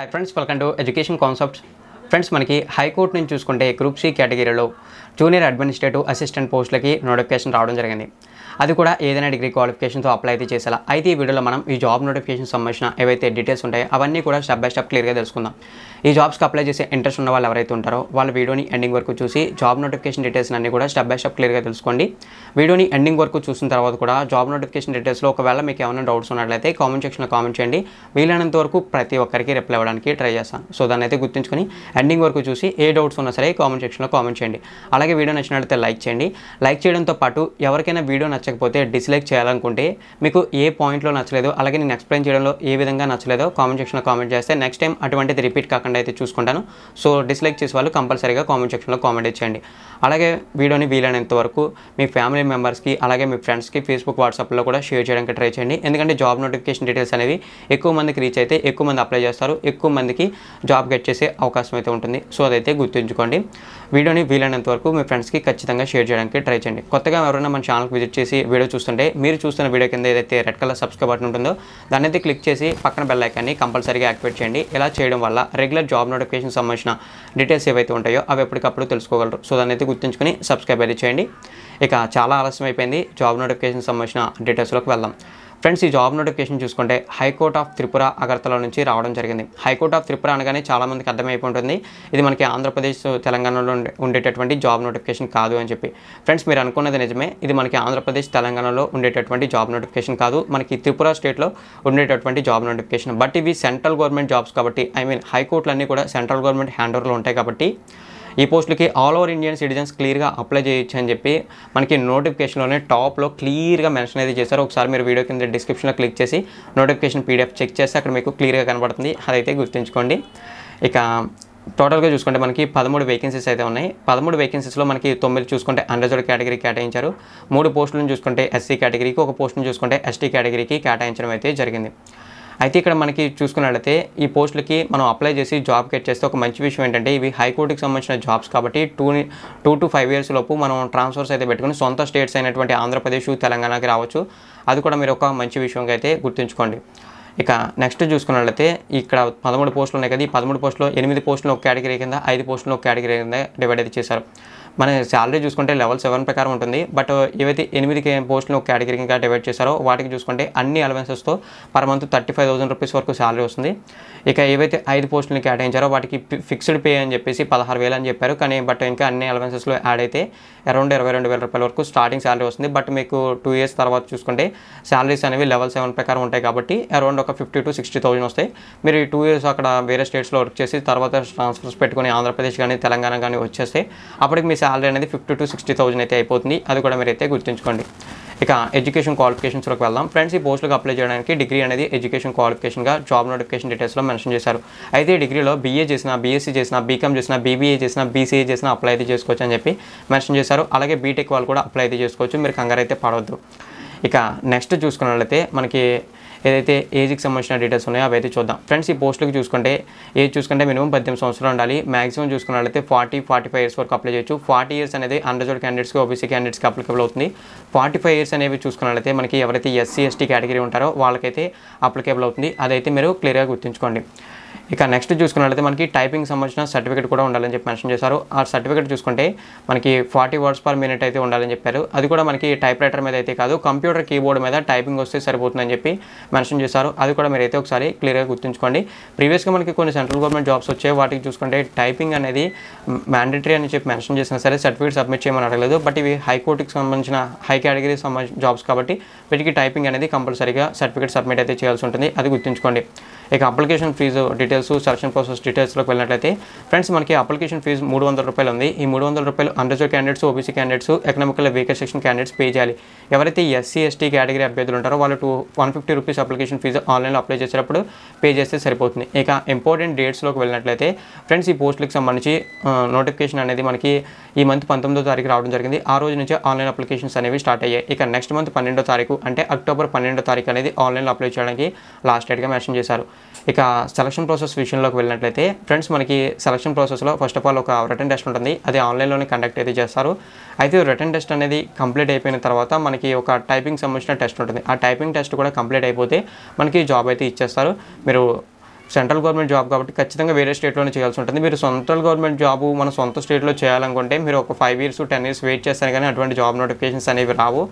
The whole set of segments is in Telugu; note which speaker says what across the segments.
Speaker 1: high friends welcome to education concepts friends మనకి హైకోర్టు నుంచి చూసుకుంటే గ్రూప్ సి కేటగిరీలో జూనియర్ అడ్మినిస్ట్రేటివ్ అసిస్టెంట్ పోస్టులకి నోటిఫికేషన్ రావడం జరిగింది అది కూడా ఏదైనా డిగ్రీ క్వాలిఫికేషన్తో అప్లై అయితే చేసేలా అయితే ఈ వీడియోలో మనం ఈ జాబ్ నోటిఫికేషన్ సంబంధించిన ఏవైతే డీటెయిల్స్ ఉంటాయో అవన్నీ కూడా స్టెప్ బై స్టెప్ క్లియర్గా తెలుసుకుందాం ఈ జాబ్స్కి అప్లై చేసే ఇంట్రెస్ట్ ఉన్న వాళ్ళు ఎవరైతే ఉంటారో వాళ్ళ వీడియోని ఎండింగ్ వరకు చూసి జాబ్ నోటిఫికేషన్ డీటెయిల్స్ అన్ని కూడా స్టెప్ బై స్టెప్ క్లియర్గా తెలుసుకోండి వీడియోని ఎండింగ్ వరకు చూసిన తర్వాత కూడా జాబ్ నోటిఫికేషన్ డీటెయిల్స్లో ఒకవేళ మీకు ఏమైనా డౌట్స్ ఉన్నట్లయితే కామెంట్ సెక్షన్లో కామెంట్ చేయండి వీలైనంత వరకు ప్రతి ఒక్కరికి రిప్లై అవ్వడానికి ట్రై చేస్తాను సో దాన్ని అయితే గుర్తుంచుకొని ఎండింగ్ వరకు చూసి ఏ డౌట్స్ ఉన్నా సరే కామెంట్ సెక్షన్లో కామెంట్ చేయండి అలాగే వీడియో నచ్చినట్లయితే లైక్ చేయండి లైక్ చేయడంతో పాటు ఎవరికైనా వీడియో నచ్చ నచ్చకపోతే డిస్లైక్ చేయాలనుకుంటే మీకు ఏ పాయింట్లో నచ్చలేదు అలాగే నేను ఎక్స్ప్లెయిన్ చేయడంలో ఏ విధంగా నచ్చలేదో కామెంట్ సెక్షన్లో కామెంట్ చేస్తే నెక్స్ట్ టైం అటువంటిది రిపీట్ కాకుండా అయితే చూసుకుంటాను సో డిస్లైక్ చేసే వాళ్ళు కంపల్సరీగా కామెంట్ సెక్షన్లో కామెంట్ ఇచ్చేయండి అలాగే వీడియోని వీలైనంత వరకు మీ ఫ్యామిలీ మెంబర్స్కి అలాగే మీ ఫ్రెండ్స్కి ఫేస్బుక్ వాట్సాప్లో కూడా షేర్ చేయడానికి ట్రై చేయండి ఎందుకంటే జాబ్ నోటిఫికేషన్ డీటెయిల్స్ అనేవి ఎక్కువ మందికి రీచ్ అయితే ఎక్కువ మంది అప్లై చేస్తారు ఎక్కువ మందికి జాబ్ గెట్ చేసే అవకాశం అయితే ఉంటుంది సో అదైతే గుర్తుంచుకోండి వీడియోని వీలైనంత వరకు మీ ఫ్రెండ్స్కి ఖచ్చితంగా షేర్ చేయడానికి ట్రై చేయండి కొత్తగా ఎవరైనా మన ఛానల్కి విజిట్ చేసి వీడియో చూస్తుంటే మీరు చూస్తున్న వీడియో కింద ఏదైతే రెడ్ కలర్ సబ్స్క్రైబ్ బటన్ ఉంటుందో దాన్ని అయితే క్లిక్ చేసి పక్కన బెల్ ఐకాన్ని కంపల్సరీగా యాక్టివేట్ చేయండి ఇలా చేయడం వల్ల రెగ్యులర్ జాబ్ నోటిఫికేషన్ సంబంధించిన డీటెయిల్స్ ఏవైతే ఉంటాయో అవి ఎప్పటికప్పుడు తెలుసుకోగలరు సో దాన్ని అయితే గుర్తుంచుకొని సబ్స్క్రైబ్ అయితే చేయండి ఇక చాలా ఆలస్యం అయిపోయింది జాబ్ నోటిఫికేషన్ సంబంధించిన డీటెయిల్స్లోకి వెళ్దాం ఫ్రెండ్స్ ఈ జాబ్ నోటిఫికేషన్ చూసుకుంటే హైకోర్ట్ ఆఫ్ త్రిపుర అగర్తల నుంచి రావడం జరిగింది హైకోర్ట్ ఆఫ్ త్రిపుర అనగానే చాలామందికి అర్థమైపోతుంది ఇది మనకి ఆంధ్రప్రదేశ్ తెలంగాణలో ఉండేటటువంటి జాబ్ నోటిఫికేషన్ కాదు అని చెప్పి ఫ్రెండ్స్ మీరు అనుకున్నది నిజమే ఇది మనకి ఆంధ్రప్రదేశ్ తెలంగాణలో ఉండేటటువంటి జాబ్ నోటిఫికేషన్ కాదు మనకి త్రిపుర స్టేట్లో ఉండేటటువంటి జాబ్ నోటిఫికేషన్ బట్ ఇవి సెంట్రల్ గవర్నమెంట్ జాబ్స్ కాబట్టి ఐ మీన్ హైకోర్టులన్నీ కూడా సెంట్రల్ గవర్నమెంట్ హ్యాండ్ ఓవర్లో ఉంటాయి కాబట్టి ఈ పోస్టులకి ఆల్ ఓవర్ ఇండియన్ సిటిజన్స్ క్లియర్గా అప్లై చేయొచ్చు అని చెప్పి మనకి నోటిఫికేషన్లోనే టాప్లో క్లియర్గా మెన్షన్ అయితే చేశారు ఒకసారి మీరు వీడియో కింద డిస్క్రిప్షన్లో క్లిక్ చేసి నోటిఫికేషన్ పీడిఎఫ్ చెక్ చేస్తే అక్కడ మీకు క్లియర్గా కనబడుతుంది అదైతే గుర్తుంచుకోండి ఇక టోటల్గా చూసుకుంటే మనకి పదమూడు వేకెన్సీస్ అయితే ఉన్నాయి పదమూడు వేకెన్సీస్లో మనకి తొమ్మిది చూసుకుంటే అన్రిజర్వ్డ్ కేటగిరీ కేటాయించారు మూడు పోస్టులను చూసుకుంటే ఎస్సీ కేటగిరీకి ఒక పోస్టును చూసుకుంటే ఎస్టీ కేటగిరీకి కేటాయించడం అయితే జరిగింది అయితే ఇక్కడ మనకి చూసుకున్నట్లయితే ఈ పోస్టులకి మనం అప్లై చేసి జాబ్ గెట్ చేస్తే ఒక మంచి విషయం ఏంటంటే ఇవి హైకోర్టుకి సంబంధించిన జాబ్స్ కాబట్టి two two to five years లోపు మనం ట్రాన్స్ఫర్స్ అయితే పెట్టుకుని సొంత స్టేట్స్ అయినటువంటి ఆంధ్రప్రదేశ్ తెలంగాణకి రావచ్చు అది కూడా మీరు ఒక మంచి విషయంగా అయితే గుర్తుంచుకోండి ఇక నెక్స్ట్ చూసుకున్నట్లయితే ఇక్కడ పదమూడు పోస్టులు ఉన్నాయి కదా ఈ పదమూడు పోస్టులు ఎనిమిది పోస్టులు ఒక కేటగిరీ కింద ఐదు పోస్టులు ఒక కేటగిరీ కింద డివైడ్ అయితే చేశారు మన శాలరీ చూసుకుంటే లెవెల్ సెవెన్ ప్రకారం ఉంటుంది బట్ ఏవైతే ఎనిమిది పోస్టులు కేటగిరీ కింద డివైడ్ చేశారో వాటికి చూసుకుంటే అన్ని అలవెన్సెస్తో per month thirty five thousand rupees వరకు శాలరీ వస్తుంది ఇక ఏవైతే ఐదు పోస్టులను కేటాయించారో వాటికి ఫిక్స్డ్ పే అని చెప్పేసి పదహారు వేలు అని చెప్పారు కానీ బట్ ఇంకా అన్ని అలవెన్సెస్లో యాడ్ అయితే అరౌండ్ ఇరవై రెండు వేల రూపాయల వరకు స్టార్టింగ్ శాలరీ వస్తుంది బట్ మీకు టూ ఇయర్స్ తర్వాత చూసుకుంటే శాలరీస్ అనేవి లెవెల్ సెవెన్ ప్రకారం ఉంటాయి కాబట్టి అరౌండ్ ఒక ఫిఫ్టీ టు సిక్స్టీ థౌసండ్ వస్తాయి మీరు ఈ టూ ఇయర్స్ అక్కడ వేరే స్టేట్స్లో వర్క్ చేసి తర్వాత ట్రాన్స్ఫర్స్ పెట్టుకుని ఆంధ్రప్రదేశ్ కానీ తెలంగాణ కానీ వచ్చేస్తే అప్పటికి మీ శాలరీ అనేది ఫిఫ్టీ టు సిక్స్టీ థౌసండ్ అయితే అయిపోతుంది అది కూడా మీరైతే గుర్తుంచుకోండి ఇక ఎడ్యుకేషన్ క్వాలిఫికేషన్స్లోకి వెళ్దాం ఫ్రెండ్స్ ఈ పోస్టులకు అప్లై చేయడానికి డిగ్రీ అనేది ఎడ్యుకేషన్ క్వాలిఫికేషన్గా జాబ్ నోటిఫికేషన్ డీటెయిల్స్లో మెన్షన్ చేశారు అయితే ఈ డిగ్రీలో బీఏ చేసిన బీఎస్సీ చేసిన బీకామ్ చేసిన బీబీఏ చేసిన బీసీఏ చేసిన అప్లై అయితే చేసుకోవచ్చు అని చెప్పి మెన్షన్ చేశారు అలాగే బీటెక్ వాళ్ళు కూడా అప్లై అయితే చేసుకోవచ్చు మీరు కంగారు అయితే పడవద్దు ఇక నెక్స్ట్ చూసుకున్నట్లయితే మనకి ఏదైతే ఏజ్కి సంబంధించిన డీటెయిల్స్ ఉన్నాయో అవి అయితే చూద్దాం ఫ్రెండ్స్ ఈ పోస్టులకు చూసుకుంటే ఏజ్ చూసుకుంటే మినిమం పద్దెనిమిది సంవత్సరాలు ఉండాలి మాక్సిమం చూసుకున్నట్లయితే ఫార్టీ ఫార్టీ ఫైవ్ ఇయర్స్ వరకు అప్లై చేయొచ్చు ఫార్టీ ఇయర్స్ అనేది అండర్జోడ్ క్యాండిడేట్స్కి ఓబీసీ క్యాండిడేట్స్కి అప్లికబుల్ అవుతుంది ఫార్టీ ఫైవ్ ఇయర్స్ అనేవి చూసుకున్నట్లయితే మనకి ఎవరైతే ఎస్సీ ఎస్టీ కేటగిరీ ఉంటారో వాళ్ళకైతే అప్లికేబుల్ అవుతుంది అదైతే మీరు క్లియర్గా గుర్తుంచుకోండి ఇక నెక్స్ట్ చూసుకున్నట్లయితే మనకి టైపింగ్ సంబంధించిన సర్టిఫికేట్ కూడా ఉండాలని చెప్పి మెన్షన్ చేశారు ఆ సర్టిఫికేట్ చూసుకుంటే మనకి ఫార్టీ వర్డ్స్ పర్ మినిట్ అయితే ఉండాలని చెప్పారు అది కూడా మనకి టైప్ రైటర్ మీద అయితే కాదు కంప్యూటర్ కీబోర్డ్ మీద టైపింగ్ వస్తే సరిపోతుందని చెప్పి మెన్షన్ చేశారు అది కూడా మీరు అయితే ఒకసారి క్లియర్గా గుర్తుంచుకోండి ప్రీవియస్గా మనకి కొన్ని సెంట్రల్ గవర్నమెంట్ జాబ్స్ వచ్చాయి వాటికి చూసుకుంటే టైపింగ్ అనేది మ్యాండేటరీ అని చెప్పి మెన్షన్ చేసినా సరే సర్టిఫికేట్ సబ్మిట్ చేయమని అడగలేదు బట్ ఇవి హైకోర్టుకి సంబంధించిన హై కేటగిరీ సంబంధించిన జాబ్స్ కాబట్టి వీటికి టైపింగ్ అనేది కంపల్సరీగా సర్టిఫికేట్ సబ్మిట్ అయితే చేయాల్సి ఉంటుంది అది గుర్తుంచుకోండి ఇక application fee details selection process డీటెయిల్స్లోకి వెళ్ళినట్లయితే ఫ్రెండ్స్ మనకి అప్లికేషన్ ఫీజు మూడు వందల రూపాయలు ఉంది ఈ మూడు వందల రూపాయలు అండర్జర్ candidates OBC candidates economical weaker section candidates pay చేయాలి ఎవరైతే ఎస్సీ ఎస్టీ కేటగిరీ అభ్యర్థులు ఉంటారో వాళ్ళు two one fifty rupees application fee ఆన్లైన్లో అప్లై చేసేటప్పుడు పే చేస్తే సరిపోతుంది ఇక ఇంపార్టెంట్ డేట్స్లోకి వెళ్ళినట్లయితే ఫ్రెండ్స్ ఈ పోస్టులకు సంబంధించి నోటిఫికేషన్ అనేది మనకి ఈ మంత్ పంతొమ్మిదో తారీఖు రావడం జరిగింది ఆ రోజు నుంచి ఆన్లైన్ అప్లికేషన్స్ అనేవి స్టార్ట్ అయ్యాయి ఇక నెక్స్ట్ మంత్ పన్నెండో తారీఖు అంటే అక్టోబర్ పన్నెండో తారీఖు అనేది ఆన్లైన్లో అప్లై చేయడానికి లాస్ట్ డేట్గా మెన్షన్ చేశారు ఇక సెలక్షన్ ప్రాసెస్ విషయంలోకి వెళ్ళినట్లయితే ఫ్రెండ్స్ మనకి సెలక్షన్ ప్రాసెస్లో ఫస్ట్ ఆఫ్ ఆల్ ఒక రిటర్న్ టెస్ట్ ఉంటుంది అది ఆన్లైన్లోనే కండక్ట్ అయితే చేస్తారు అయితే రిటర్న్ టెస్ట్ అనేది కంప్లీట్ అయిపోయిన తర్వాత మనకి ఒక టైపింగ్ సంబంధించిన టెస్ట్ ఉంటుంది ఆ టైపింగ్ టెస్ట్ కూడా కంప్లీట్ అయిపోతే మనకి జాబ్ అయితే ఇచ్చేస్తారు మీరు సెంట్రల్ గవర్నమెంట్ జాబ్ కాబట్టి ఖచ్చితంగా వేరే స్టేట్లోనే చేయాల్సి ఉంటుంది మీరు సెంట్రల్ గవర్నమెంట్ జాబ్ మన సొంత స్టేట్లో చేయాలనుకుంటే మీరు ఒక five years ten years wait చేస్తారు కానీ అటువంటి జాబ్ నోటిఫికేషన్స్ అనేవి రావు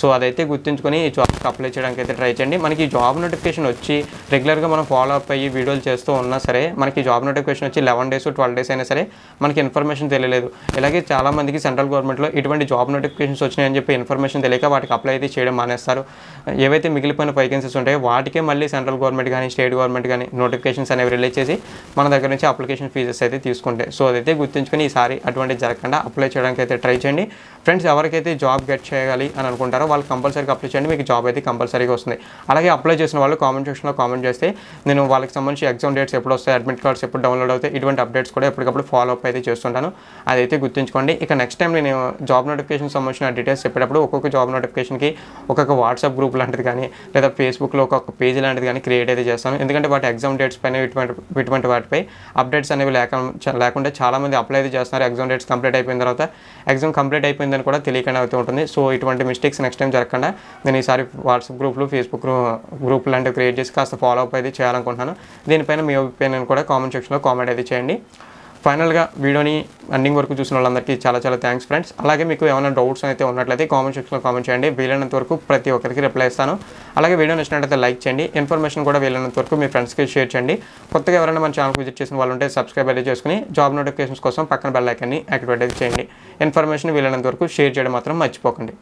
Speaker 1: సో అదైతే గుర్తుంచుకొని ఈ జాబ్కి అప్లై చేయడానికి అయితే ట్రై చేయండి మనకి జాబ్ నోటిఫికేషన్ వచ్చి రెగ్యులర్గా మనం ఫాలో అప్ అయ్యి వీడియోలు చేస్తూ ఉన్నా సరే మనకి జాబ్ నోటిఫికేషన్ వచ్చి లెవెన్ డేస్ ట్వెల్వ్ డేస్ అయినా సరే మనకి ఇన్ఫర్మేషన్ తెలియలేదు ఇలాగే చాలామందికి సెంట్రల్ గవర్నమెంట్లో ఇటువంటి జాబ్ నోటిఫికేషన్స్ వచ్చినాయని చెప్పి ఇన్ఫర్మేషన్ తెలియక వాటికి అప్లై అయితే చేయడం మానేస్తారు ఏవైతే మిగిలిపోయిన వైకెన్సీస్ ఉంటాయో వాటికే మళ్ళీ సెంట్రల్ గవర్నమెంట్ కానీ స్టేట్ గవర్నమెంట్ కానీ నోటిఫికేషన్స్ అనేవి రిలీజ్ చేసి మన దగ్గర నుంచి అప్లికేషన్ ఫీజెస్ అయితే తీసుకుంటాయి సో అదైతే గుర్తుంచుకొని ఈసారి అటువంటి జరగకుండా అప్లై చేయడానికి అయితే ట్రై చేయండి ఫ్రెండ్స్ ఎవరికైతే జాబ్ గెట్ చేయాలి అని అనుకుంటారు ఉంటారో వాళ్ళు కంపల్సరీగా అప్లై చేయండి మీకు జాబ్ అయితే కంపల్సరీగా వస్తుంది అలాగే అప్లై చేసిన వాళ్ళు కామెంట్ సెక్షన్లో కామెంట్ చేస్తే నేను వాళ్ళకి సంబంధించి ఎగ్జామ్ డేట్స్ ఎప్పుడు వస్తాయి అడ్మిట్ కార్డ్స్ ఎప్పుడు డౌన్లోడ్ అవుతాయి ఇటువంటి అప్డేట్స్ కూడా ఎప్పటికప్పుడు ఫాలో అప్ అయితే చేస్తుంటాను అదైతే గుర్తుంచుకోండి ఇక నెక్స్ట్ టైం నేను జాబ్ నోటిఫికేషన్ సంబంధించిన డీటెయిల్స్ చెప్పేటప్పుడు ఒక్కొక్క జాబ్ నోటిఫికేషన్కి ఒక్కొక్క వాట్సాప్ గ్రూప్ లాంటిది కానీ లేదా ఫేస్బుక్లో ఒక్కొక్క పేజ్ లాంటిది కానీ క్రియేట్ అయితే చేస్తాను ఎందుకంటే వాటి ఎగ్జామ్ డేట్స్ పైన ఇటువంటి ఇటువంటి వాటిపై అప్డేట్స్ అనేవి లేక లేకుండా చాలామంది అప్లై అయితే చేస్తున్నారు ఎగ్జామ్ డేట్స్ కంప్లీట్ అయిపోయిన తర్వాత ఎగ్జామ్ కంప్లీట్ అయిపోయిందని కూడా తెలియకుండా అవుతూ ఉంటుంది సో ఇటువంటి మిస్టేక్స్ నెక్స్ట్ టైం జరగకుండా నేను ఈసారి వాట్సాప్ గ్రూప్లు ఫేస్బుక్ గ్రూప్ లాంటివి క్రియేట్ చేసి కాస్త ఫాలో అప్ అయితే చేయాలనుకుంటున్నాను దీనిపైన మీ ఒపీనియన్ కూడా కామెంట్ సెక్షన్లో కామెంట్ అయితే చేయండి ఫైనల్గా వీడియోని అన్నింగ్ వరకు చూసిన వాళ్ళందరికీ చాలా చాలా థ్యాంక్స్ ఫ్రెండ్స్ అలాగే మీకు ఏమైనా డౌట్స్ అయితే ఉన్నట్లయితే కామెంట్ సెక్షన్లో కామెంట్ చేయండి వీలైనంత వరకు ప్రతి ఒక్కరికి రిప్లై ఇస్తాను అలాగే వీడియో నచ్చినట్లయితే లైక్ చేయండి ఇన్ఫర్మేషన్ కూడా వీలైనంత వరకు మీ ఫ్రెండ్స్కి షేర్ చేయండి కొత్తగా ఎవరైనా మన ఛానల్ విజిట్ చేసిన వాళ్ళు ఉంటే సబ్స్క్రైబ్ అయితే చేసుకుని జాబ్ నోటిఫికేషన్స్ కోసం పక్కన బెల్లైకాన్ని యాక్టివేట్ అయితే చేయండి ఇన్ఫర్మేషన్ వీలైనంత వరకు షేర్ చేయడం మాత్రం మర్చిపోకండి